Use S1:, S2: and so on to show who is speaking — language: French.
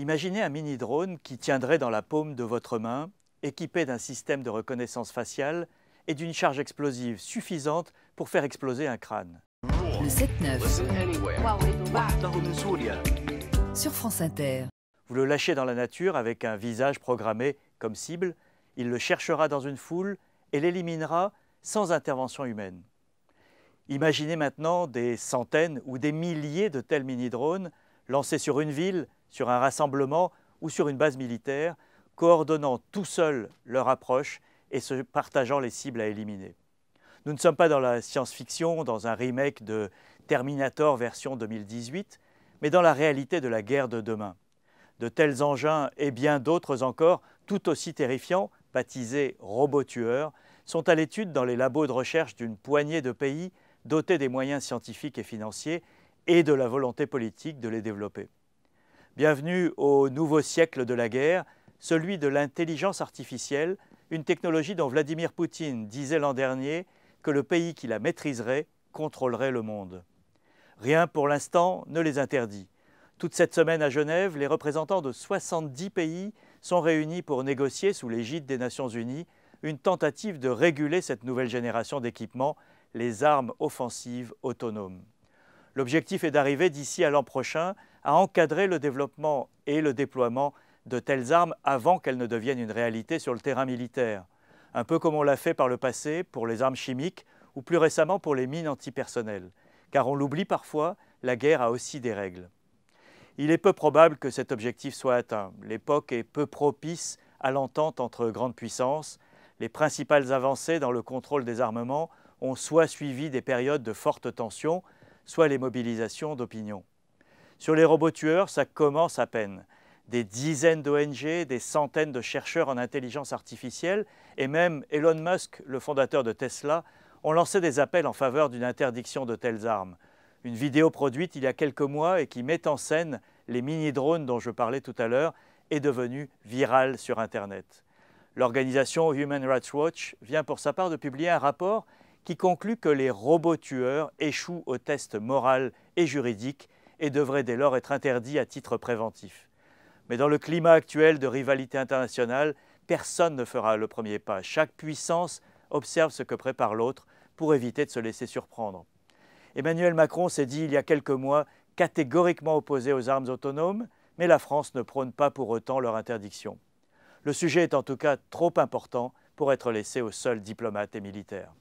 S1: Imaginez un mini-drone qui tiendrait dans la paume de votre main, équipé d'un système de reconnaissance faciale et d'une charge explosive suffisante pour faire exploser un crâne. Le Sur France Inter. Vous le lâchez dans la nature avec un visage programmé comme cible, il le cherchera dans une foule et l'éliminera sans intervention humaine. Imaginez maintenant des centaines ou des milliers de tels mini-drones lancés sur une ville, sur un rassemblement ou sur une base militaire, coordonnant tout seul leur approche et se partageant les cibles à éliminer. Nous ne sommes pas dans la science-fiction, dans un remake de Terminator version 2018, mais dans la réalité de la guerre de demain. De tels engins et bien d'autres encore, tout aussi terrifiants, baptisés robotueurs, sont à l'étude dans les labos de recherche d'une poignée de pays dotés des moyens scientifiques et financiers et de la volonté politique de les développer. Bienvenue au nouveau siècle de la guerre, celui de l'intelligence artificielle, une technologie dont Vladimir Poutine disait l'an dernier que le pays qui la maîtriserait contrôlerait le monde. Rien pour l'instant ne les interdit. Toute cette semaine à Genève, les représentants de 70 pays sont réunis pour négocier sous l'égide des Nations Unies une tentative de réguler cette nouvelle génération d'équipements, les armes offensives autonomes. L'objectif est d'arriver d'ici à l'an prochain à encadrer le développement et le déploiement de telles armes avant qu'elles ne deviennent une réalité sur le terrain militaire, un peu comme on l'a fait par le passé pour les armes chimiques ou plus récemment pour les mines antipersonnelles. Car on l'oublie parfois, la guerre a aussi des règles. Il est peu probable que cet objectif soit atteint. L'époque est peu propice à l'entente entre grandes puissances. Les principales avancées dans le contrôle des armements ont soit suivi des périodes de forte tension, soit les mobilisations d'opinion. Sur les robots tueurs, ça commence à peine. Des dizaines d'ONG, des centaines de chercheurs en intelligence artificielle et même Elon Musk, le fondateur de Tesla, ont lancé des appels en faveur d'une interdiction de telles armes. Une vidéo produite il y a quelques mois et qui met en scène les mini-drones dont je parlais tout à l'heure est devenue virale sur Internet. L'organisation Human Rights Watch vient pour sa part de publier un rapport qui conclut que les robots tueurs échouent aux tests moraux et juridiques et devrait dès lors être interdit à titre préventif. Mais dans le climat actuel de rivalité internationale, personne ne fera le premier pas. Chaque puissance observe ce que prépare l'autre pour éviter de se laisser surprendre. Emmanuel Macron s'est dit il y a quelques mois catégoriquement opposé aux armes autonomes, mais la France ne prône pas pour autant leur interdiction. Le sujet est en tout cas trop important pour être laissé aux seuls diplomates et militaires.